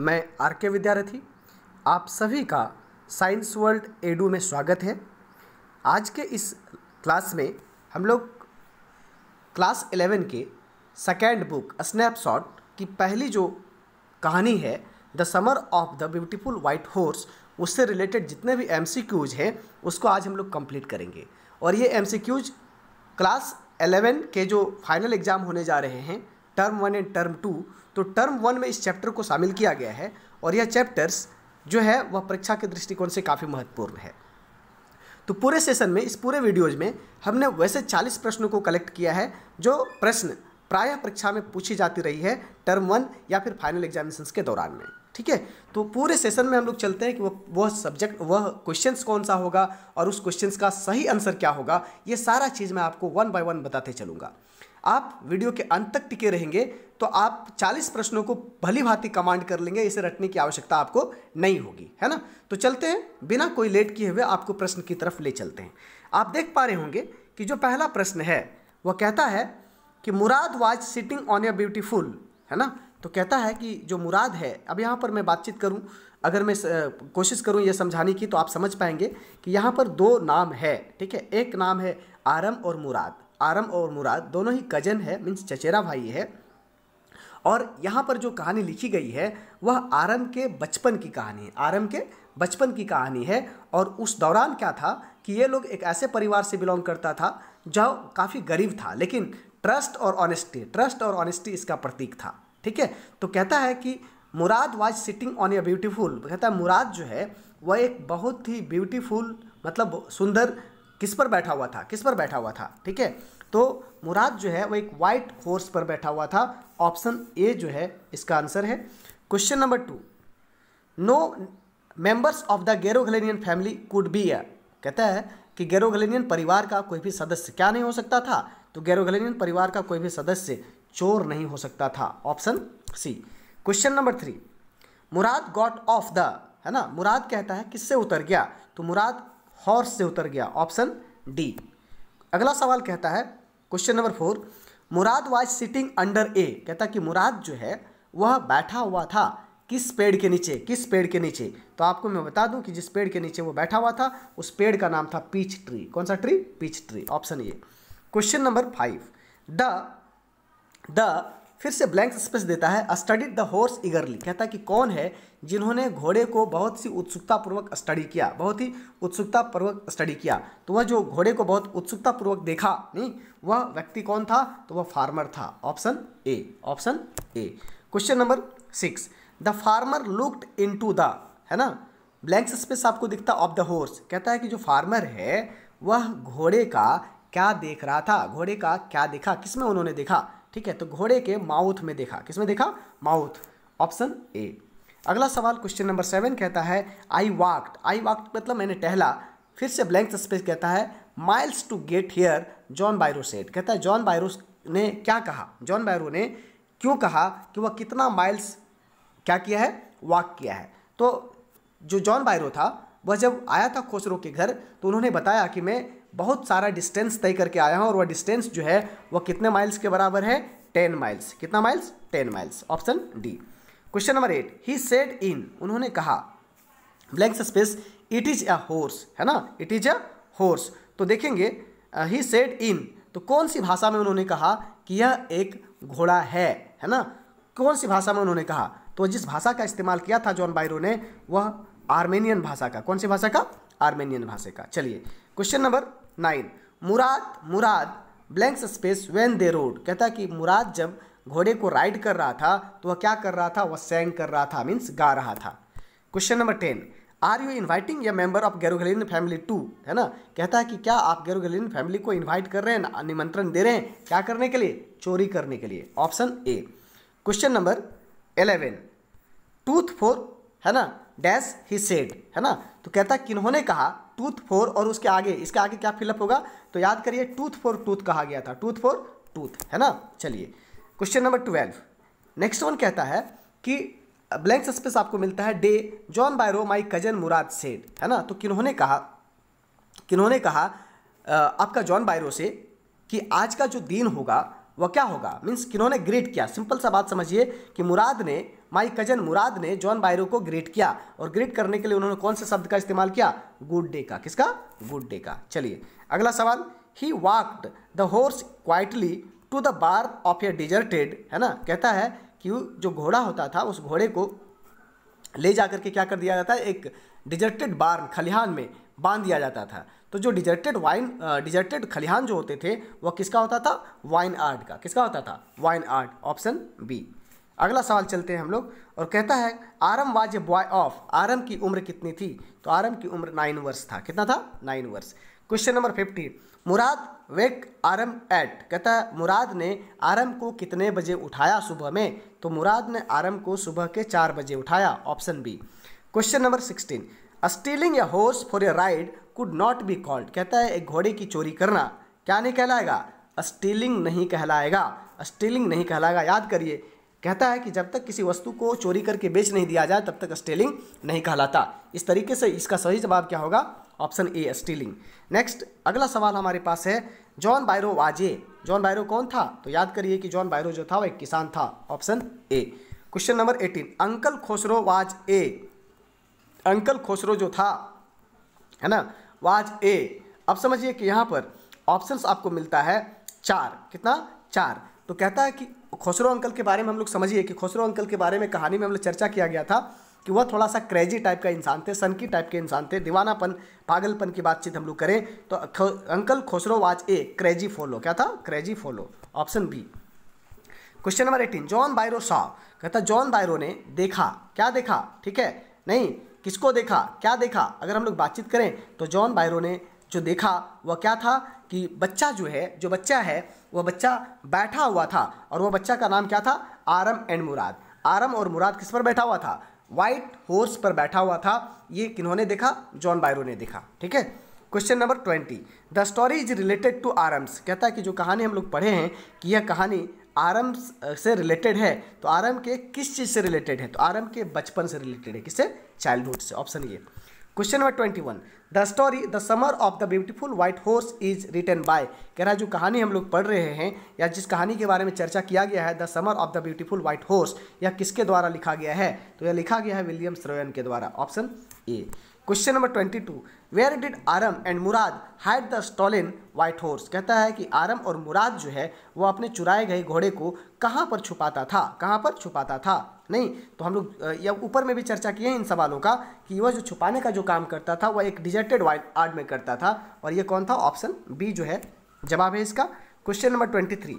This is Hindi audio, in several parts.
मैं आर के विद्यार्थी आप सभी का साइंस वर्ल्ड एडू में स्वागत है आज के इस क्लास में हम लोग क्लास एलेवन के सेकेंड बुक स्नैपशॉट की पहली जो कहानी है the summer of the beautiful white horse उससे रिलेटेड जितने भी एम हैं उसको आज हम लोग कंप्लीट करेंगे और ये एम क्लास एलेवन के जो फाइनल एग्ज़ाम होने जा रहे हैं term one and term two तो टर्म वन में इस चैप्टर को शामिल किया गया है और यह चैप्टर्स जो है वह परीक्षा के दृष्टिकोण से काफ़ी महत्वपूर्ण है तो पूरे सेशन में इस पूरे वीडियोज में हमने वैसे 40 प्रश्नों को कलेक्ट किया है जो प्रश्न प्रायः परीक्षा में पूछी जाती रही है टर्म वन या फिर फाइनल एग्जामिनेशन के दौरान में ठीक है तो पूरे सेशन में हम लोग चलते हैं कि वह वह सब्जेक्ट वह क्वेश्चंस कौन सा होगा और उस क्वेश्चंस का सही आंसर क्या होगा ये सारा चीज़ मैं आपको वन बाय वन बताते चलूँगा आप वीडियो के अंत तक टिके रहेंगे तो आप 40 प्रश्नों को भली भांति कमांड कर लेंगे इसे रटने की आवश्यकता आपको नहीं होगी है ना तो चलते हैं बिना कोई लेट किए हुए आपको प्रश्न की तरफ ले चलते हैं आप देख पा रहे होंगे कि जो पहला प्रश्न है वह कहता है कि Mourad was sitting on a beautiful है ना तो कहता है कि जो मुराद है अब यहाँ पर मैं बातचीत करूँ अगर मैं कोशिश करूँ ये समझाने की तो आप समझ पाएंगे कि यहाँ पर दो नाम है ठीक है एक नाम है आरम और मुराद आरम और मुराद दोनों ही कजन है मीन्स चचेरा भाई है और यहाँ पर जो कहानी लिखी गई है वह आरम के बचपन की कहानी है आरम के बचपन की कहानी है और उस दौरान क्या था कि ये लोग एक ऐसे परिवार से बिलोंग करता था जो काफ़ी गरीब था लेकिन ट्रस्ट और ऑनेस्टी ट्रस्ट और ऑनेस्टी इसका प्रतीक था ठीक है तो कहता है कि Mourad was sitting on a beautiful कहता है मुराद जो है वह एक बहुत ही ब्यूटीफुल मतलब सुंदर किस पर बैठा हुआ था किस पर बैठा हुआ था ठीक है तो मुराद जो है वो एक वाइट हॉर्स पर बैठा हुआ था ऑप्शन ए जो है इसका आंसर है question number two no members of the Garoghlanian family could be a कहता है कि गैरोगलेनियन परिवार का कोई भी सदस्य क्या नहीं हो सकता था तो गैरोगलेनियन परिवार का कोई भी सदस्य चोर नहीं हो सकता था option C question number three Mourad got off the है ना मुराद कहता है किससे उतर गया तो मुराद हॉर्स से उतर गया ऑप्शन डी अगला सवाल कहता है question number four Mourad was sitting under a कहता कि मुराद जो है वह बैठा हुआ था किस पेड़ के नीचे किस पेड़ के नीचे तो आपको मैं बता दूं कि जिस पेड़ के नीचे वो बैठा हुआ था उस पेड़ का नाम था पीच ट्री कौन सा ट्री पीच ट्री ऑप्शन ये क्वेश्चन नंबर फाइव द फिर से ब्लैंक स्पेस देता है स्टडीड द हॉर्स ईगरली कहता है कि कौन है जिन्होंने घोड़े को बहुत सी उत्सुकतापूर्वक स्टडी किया बहुत ही उत्सुकतापूर्वक स्टडी किया तो वह जो घोड़े को बहुत उत्सुकतापूर्वक देखा नहीं वह व्यक्ति कौन था तो वह फार्मर था option A option A question number six the farmer looked into the है ना ब्लैंक स्पेस आपको दिखता ऑफ द हॉर्स कहता है कि जो फार्मर है वह घोड़े का क्या देख रहा था घोड़े का क्या देखा किसमें उन्होंने देखा ठीक है तो घोड़े के माउथ में देखा किसमें देखा माउथ ऑप्शन ए अगला सवाल क्वेश्चन नंबर सेवन कहता है आई वाक्ड आई वाक्ड मतलब मैंने टहला फिर से ब्लैंक स्पेस कहता है miles to get here John Byro said कहता है जॉन बायरो ने क्या कहा जॉन बायरो ने क्यों कहा कि वह कितना माइल्स क्या किया है वॉक किया है तो जो जॉन बायरो था वह जब आया था खोसरो के घर तो उन्होंने बताया कि मैं बहुत सारा डिस्टेंस तय करके आया हूँ और वह डिस्टेंस जो है वह कितने माइल्स के बराबर है टेन माइल्स कितना miles ten miles option D question number eight he said in उन्होंने कहा blank space it is a horse है ना इट इज अ होर्स तो देखेंगे ही सेड इन तो कौन सी भाषा में उन्होंने कहा कि यह एक घोड़ा है है ना कौन सी भाषा में उन्होंने कहा तो जिस भाषा का इस्तेमाल किया था जॉन बायरो ने वह आर्मेनियन भाषा का कौन सी भाषा का आर्मेनियन भाषा का चलिए question number nine Mourad Mourad blank space when they rode कहता है कि मुराद जब घोड़े को राइड कर रहा था तो वह क्या कर रहा था वह सैंग कर रहा था मीन्स गा रहा था question number ten are you inviting a member of Garoghlanian family to है ना कहता है कि क्या आप गैरोगलिन फैमिली को इन्वाइट कर रहे हैं निमंत्रण दे रहे हैं क्या करने के लिए चोरी करने के लिए option A question number eleven tooth for है ना डैश ही सेड है ना तो कहता है किन्होंने कहा टूथ फोर और उसके आगे इसके आगे क्या फिलअप होगा तो याद करिए टूथ फोर टूथ कहा गया था टूथ फोर टूथ है ना चलिए question number twelve next one कहता है कि ब्लैंक स्पेस आपको मिलता है day John Byro my cousin Mourad said है ना तो किन्होंने कहा किन्होंने कहा आपका जॉन बायरो से कि आज का जो दिन होगा वह क्या होगा मीन्स किन्होंने ग्रेट किया सिंपल सा बात समझिए कि मुराद ने माई कजन मुराद ने जॉन बायरो को ग्रेट किया और ग्रेट करने के लिए उन्होंने कौन से शब्द का इस्तेमाल किया गुड डे का किसका गुड डे का चलिए अगला सवाल he walked the horse quietly to the barn of a deserted है ना कहता है कि जो घोड़ा होता था उस घोड़े को ले जा करके क्या कर दिया जाता है एक डिजर्टेड बार खलिहान में बांध दिया जाता था तो जो डिजर्टेड वाइन डिजर्टेड खलिहान जो होते थे वह किसका होता था वाइन आर्ट का किसका होता था वाइन आर्ट ऑप्शन बी अगला सवाल चलते हैं हम लोग और कहता है Aram was a boy of Aram की उम्र कितनी थी तो आरम की उम्र नाइन वर्ष था कितना था नाइन वर्ष question number fifty Mourad wake Aram at कहता है मुराद ने आरम को कितने बजे उठाया सुबह में तो मुराद ने आरम को सुबह के चार बजे उठाया option B question number sixteen stealing a horse for a ride could not be called कहता है एक घोड़े की चोरी करना क्या नहीं कहलाएगा स्टीलिंग नहीं कहलाएगा स्टीलिंग नहीं कहलाएगा याद करिए कहता है कि जब तक किसी वस्तु को चोरी करके बेच नहीं दिया जाए तब तक स्टीलिंग नहीं कहलाता इस तरीके से इसका सही जवाब क्या होगा ऑप्शन ए स्टीलिंग नेक्स्ट अगला सवाल हमारे पास है जॉन बायरो वाजे जॉन बायरो कौन था तो याद करिए कि जॉन बायरो जो था वो एक किसान था option A question number eighteen uncle Khosrove was a uncle Khosrove जो था है ना वाज ए अब समझिए कि यहाँ पर ऑप्शंस आपको मिलता है चार कितना चार तो कहता है कि खोसरो अंकल के बारे में हम लोग समझिए कि खोसरो अंकल के बारे में कहानी में हम लोग चर्चा किया गया था कि वह थोड़ा सा क्रेजी टाइप का इंसान थे सनकी टाइप के इंसान थे दीवानापन पागलपन की बातचीत हम लोग करें तो खो, uncle Khosrove was a crazy fellow क्या था crazy fellow option B question number eighteen John Byro saw कहता जॉन बायरो ने देखा क्या देखा ठीक है नहीं किसको देखा क्या देखा अगर हम लोग बातचीत करें तो जॉन बायरो ने जो देखा वह क्या था कि बच्चा जो है जो बच्चा है वह बच्चा बैठा हुआ था और वह बच्चा का नाम क्या था आरम एंड मुराद आरम और मुराद किस पर बैठा हुआ था वाइट हॉर्स पर बैठा हुआ था ये किन्होंने देखा जॉन बायरो ने देखा ठीक है question number twenty the story is related to Aram's कहता है कि जो कहानी हम लोग पढ़े हैं कि यह कहानी आरम से रिलेटेड है तो आरम के किस चीज़ से रिलेटेड है तो आरम के बचपन से रिलेटेड है किससे चाइल्डहुड से ऑप्शन ये question number twenty one the story the summer of the beautiful white horse is written by कह रहा जो कहानी हम लोग पढ़ रहे हैं या जिस कहानी के बारे में चर्चा किया गया है the summer of the beautiful white horse या किसके द्वारा लिखा गया है तो यह लिखा गया है विलियम श्रोयन के द्वारा option A question number twenty two where did Aram and Mourad hide the stolen white horse कहता है कि आरम और मुराद जो है वो अपने चुराए गए घोड़े को कहाँ पर छुपाता था कहाँ पर छुपाता था नहीं तो हम लोग या ऊपर में भी चर्चा किए हैं इन सवालों का कि वह जो छुपाने का जो काम करता था वह एक डिजर्टेड वाइट आर्ट में करता था और ये कौन था ऑप्शन बी जो है जवाब है इसका question number twenty three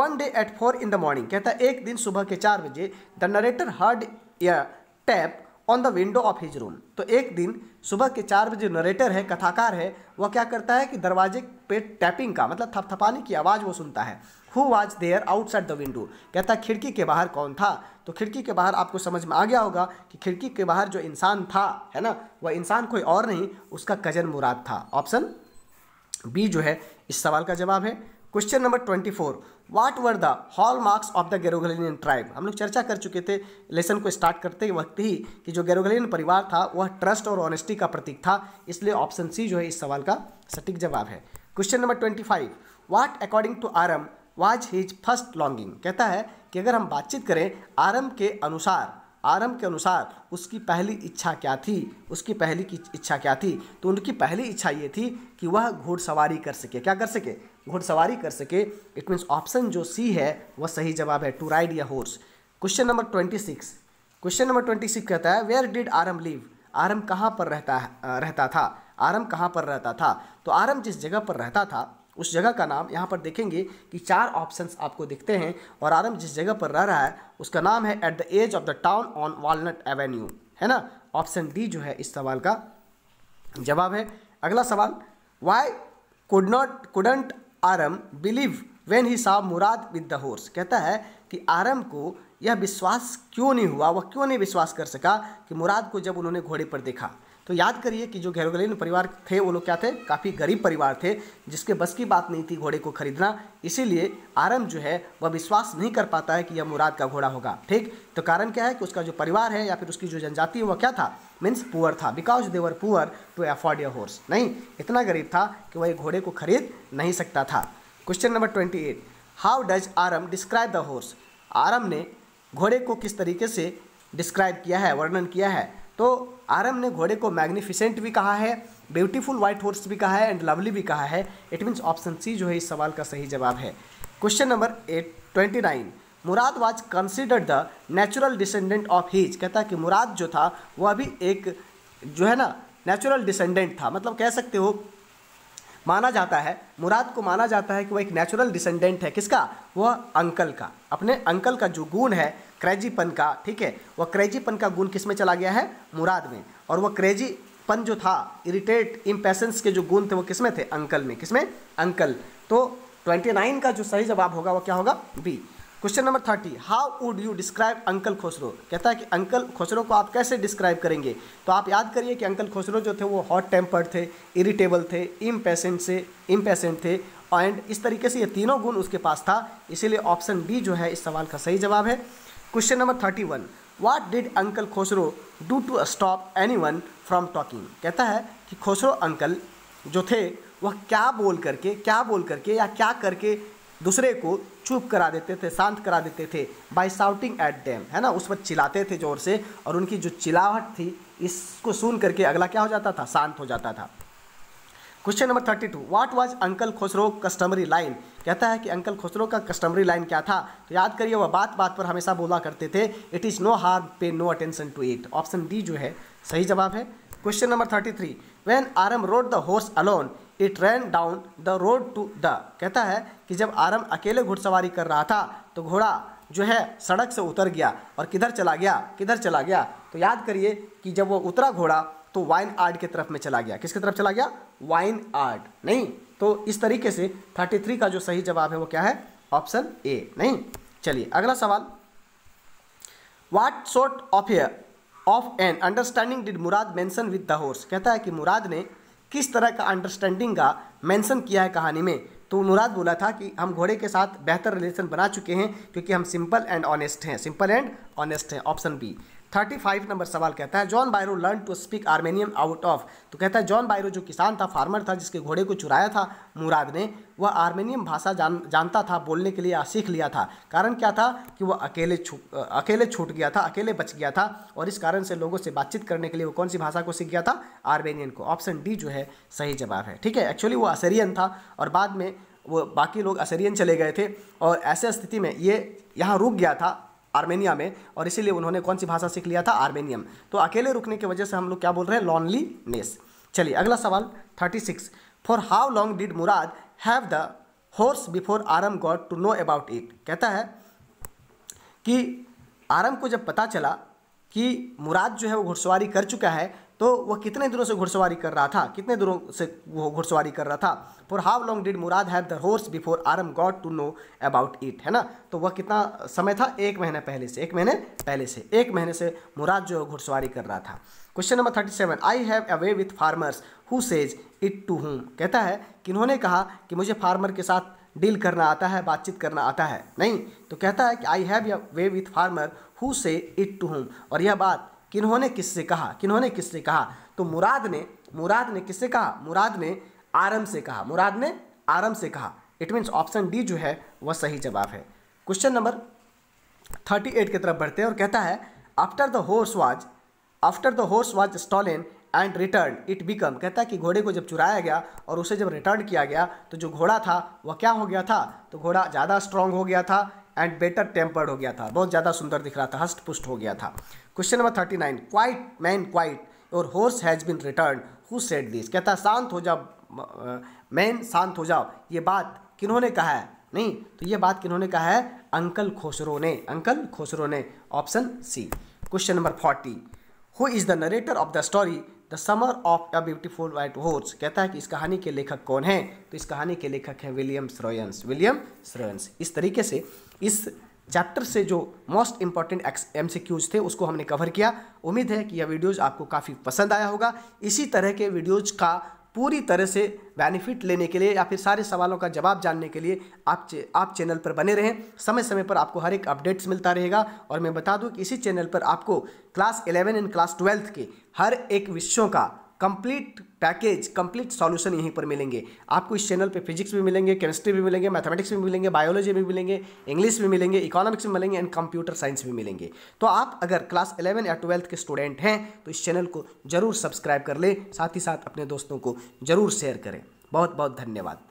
one day at four in the morning कहता है एक दिन सुबह के चार बजे the narrator heard a tap on the window of his room तो एक दिन सुबह के चार बजे नरेटर है कथाकार है वह क्या करता है कि दरवाजे पे टैपिंग का मतलब थपथपाने की आवाज़ वो सुनता है who was there outside the window कहता है खिड़की के बाहर कौन था तो खिड़की के बाहर आपको समझ में आ गया होगा कि खिड़की के बाहर जो इंसान था है ना वह इंसान कोई और नहीं उसका कजन मुराद था ऑप्शन बी जो है इस सवाल का जवाब है question number twenty four what were the hallmarks of the Garoghlanian tribe हम लोग चर्चा कर चुके थे लेसन को स्टार्ट करते वक्त ही कि जो गैरोगलियन परिवार था वह ट्रस्ट और ऑनेस्टी का प्रतीक था इसलिए ऑप्शन सी जो है इस सवाल का सटीक जवाब है question number twenty five what according to Aram was his first longing कहता है कि अगर हम बातचीत करें आरम के अनुसार आरंभ के अनुसार उसकी पहली इच्छा क्या थी उसकी पहली की इच्छा क्या थी तो उनकी पहली इच्छा ये थी कि वह घोड़सवारी कर सके क्या कर सके घोड़सवारी कर सके इट मीन्स ऑप्शन जो सी है वह सही जवाब है टू राइड या horse question number twenty six question number twenty six कहता है where did Aram live Aram कहाँ पर रहता है रहता था आरम कहाँ पर रहता था तो आरम जिस जगह पर रहता था उस जगह का नाम यहाँ पर देखेंगे कि चार ऑप्शंस आपको दिखते हैं और आरम जिस जगह पर रह रहा है उसका नाम है at the edge of the town on Walnut Avenue है ना ऑप्शन डी जो है इस सवाल का जवाब है अगला सवाल why could not couldn't Aram believe when he saw Mourad with the horse कहता है कि आरम को यह विश्वास क्यों नहीं हुआ वह क्यों नहीं विश्वास कर सका कि मुराद को जब उन्होंने घोड़े पर देखा तो याद करिए कि जो घेरोगलिन परिवार थे वो लोग क्या थे काफ़ी गरीब परिवार थे जिसके बस की बात नहीं थी घोड़े को खरीदना इसीलिए आरम जो है वह विश्वास नहीं कर पाता है कि यह मुराद का घोड़ा होगा ठीक तो कारण क्या है कि उसका जो परिवार है या फिर उसकी जो जनजाति है वह क्या था मीन्स पुअर था because they were poor to afford a horse नहीं इतना गरीब था कि वह घोड़े को खरीद नहीं सकता था question number twenty eight how does Aram describe the horse Aram ने घोड़े को किस तरीके से डिस्क्राइब किया है वर्णन किया है तो आरम ने घोड़े को मैग्निफिसेंट भी कहा है ब्यूटीफुल वाइट हॉर्स भी कहा है एंड लवली भी कहा है इट मीन्स ऑप्शन सी जो है इस सवाल का सही जवाब है question number eight twenty nine Mourad was considered the natural descendant of his कहता है कि मुराद जो था वह अभी एक जो है ना नेचुरल डिसेंडेंट था मतलब कह सकते हो माना जाता है मुराद को माना जाता है कि वह एक नेचुरल डिसेंडेंट है किसका वह अंकल का अपने अंकल का जो गुण है क्रेजीपन का ठीक है वह क्रेजीपन का गुण किस में चला गया है मुराद में और वह क्रेजीपन जो था इरिटेट इम्पेशंस के जो गुण थे वो किस में थे अंकल में किस में अंकल तो ट्वेंटी नाइन का जो सही जवाब होगा वो क्या होगा B question number thirty how would you describe uncle Khosrove कहता है कि अंकल खोसरो को आप कैसे डिस्क्राइब करेंगे तो आप याद करिए कि अंकल खोसरो जो थे वो हॉट टेम्पर्ड थे इरिटेबल थे इम्पेशेंट से इम्पेशेंट थे एंड इस तरीके से ये तीनों गुण उसके पास था इसीलिए ऑप्शन बी जो है इस सवाल का सही जवाब है thirty one what did uncle Khosrove do to stop anyone from talking कहता है कि खोसरो अंकल जो थे वह क्या बोल करके क्या बोल करके या क्या करके दूसरे को चुप करा देते थे शांत करा देते थे बाय साउटिंग एट डैम है ना उस पर चिल्लाते थे ज़ोर से और उनकी जो चिल्लाहट थी इसको सुन करके अगला क्या हो जाता था शांत हो जाता था question number thirty two what was uncle Khosrove customary line कहता है कि अंकल खुसरो का कस्टमरी लाइन क्या था तो याद करिए वह बात बात पर हमेशा बोला करते थे it is no harm pay no attention to it option D जो है सही जवाब है question number thirty three when Aram rode the horse alone it ran down the road to the कहता है कि जब आरम अकेले घुड़सवारी कर रहा था तो घोड़ा जो है सड़क से उतर गया और किधर चला गया किधर चला गया तो याद करिए कि जब वो उतरा घोड़ा तो वाइन आर्ड की तरफ में चला गया किसकी तरफ चला गया वाइन आर्ट नहीं तो इस तरीके से 33 का जो सही जवाब है वो क्या है ऑप्शन ए नहीं चलिए अगला सवाल what sort of a of an understanding did Mourad mention with the horse कहता है कि मुराद ने किस तरह का अंडरस्टैंडिंग का मेंशन किया है कहानी में तो मुराद बोला था कि हम घोड़े के साथ बेहतर रिलेशन बना चुके हैं क्योंकि हम सिंपल एंड ऑनेस्ट हैं सिंपल एंड ऑनेस्ट हैं option B thirty five number सवाल कहता है John Byro learn to speak Armenian out of तो कहता है जॉन बायरो जो किसान था फार्मर था जिसके घोड़े को चुराया था मुराद ने वह आर्मेनियम भाषा जान जानता था बोलने के लिए सीख लिया था कारण क्या था कि वह अकेले छू अकेले छूट गया था अकेले बच गया था और इस कारण से लोगों से बातचीत करने के लिए वो कौन सी भाषा को सीख गया था आर्मेनियन को ऑप्शन डी जो है सही जवाब है ठीक है एक्चुअली वो असरियन था और बाद में वो बाकी लोग असरियन चले गए थे और ऐसे स्थिति में ये यहाँ रुक गया था आर्मेनिया में और इसीलिए उन्होंने कौन सी भाषा सीख लिया था आर्मेनियम तो अकेले रुकने की वजह से हम लोग क्या बोल रहे हैं लॉनलीनेस चलिए अगला सवाल thirty six for how long did Mourad have the horse before Aram got to know about it कहता है कि आरम को जब पता चला कि मुराद जो है वो घुड़सवारी कर चुका है तो वह कितने दिनों से घुड़सवारी कर रहा था कितने दिनों से वो घुड़सवारी कर रहा था for how long did Mourad have the horse before Aram got to know about it है ना तो वह कितना समय था एक महीने पहले से एक महीने पहले से एक महीने से मुराद जो घुड़सवारी कर रहा था question number thirty seven I have a way with farmers who says it to whom कहता है कि उन्होंने कहा कि मुझे फार्मर के साथ डील करना आता है बातचीत करना आता है नहीं तो कहता है कि I have a way with farmer who say it to whom और यह बात किन्होंने किससे कहा किन्होंने किससे कहा तो मुराद ने मुराद ने किससे कहा मुराद ने आरम से कहा मुराद ने आरम से कहा इट मीन्स ऑप्शन डी जो है वह सही जवाब है क्वेश्चन नंबर थर्टी एट की तरफ बढ़ते हैं और कहता है after the horse was after the horse was stolen and return it become कहता है कि घोड़े को जब चुराया गया और उसे जब रिटर्न किया गया तो जो घोड़ा था वह क्या हो गया था तो घोड़ा ज़्यादा स्ट्रांग हो गया था एंड बेटर टेम्पर्ड हो गया था बहुत ज़्यादा सुंदर दिख रहा था हष्ट पुष्ट हो गया था question number thirty nine quiet man quiet your horse has been return who said this कहता शांत हो जाओ मैन शांत हो जाओ ये बात किन्होंने कहा है नहीं तो ये बात किन्होंने कहा है अंकल खोसरो ने अंकल खोसरो ने option C question number forty who is the narrator of the story the summer of a beautiful white horse कहता है कि इस कहानी के लेखक कौन हैं तो इस कहानी के लेखक हैं विलियम स्रोयंस विलियम स्रोयंस इस तरीके से इस चैप्टर से जो मोस्ट इंपॉर्टेंट एम थे उसको हमने कवर किया उम्मीद है कि यह वीडियोज़ आपको काफ़ी पसंद आया होगा इसी तरह के वीडियोज़ का पूरी तरह से बेनिफिट लेने के लिए या फिर सारे सवालों का जवाब जानने के लिए आप चे, आप चैनल पर बने रहें समय समय पर आपको हर एक अपडेट्स मिलता रहेगा और मैं बता दूं कि इसी चैनल पर आपको क्लास 11 एंड क्लास 12 के हर एक विषयों का कंप्लीट पैकेज कंप्लीट सॉल्यूशन यहीं पर मिलेंगे आपको इस चैनल पे फिजिक्स भी मिलेंगे केमिस्ट्री भी मिलेंगे मैथमेटिक्स भी मिलेंगे बायोलॉजी भी मिलेंगे इंग्लिश भी मिलेंगे इकोनॉमिक्स भी मिलेंगे एंड कंप्यूटर साइंस भी मिलेंगे तो आप अगर क्लास इलेवन या ट्वेल्थ के स्टूडेंट हैं तो इस चैनल को जरूर सब्सक्राइब कर लें साथ ही साथ अपने दोस्तों को जरूर शेयर करें बहुत बहुत धन्यवाद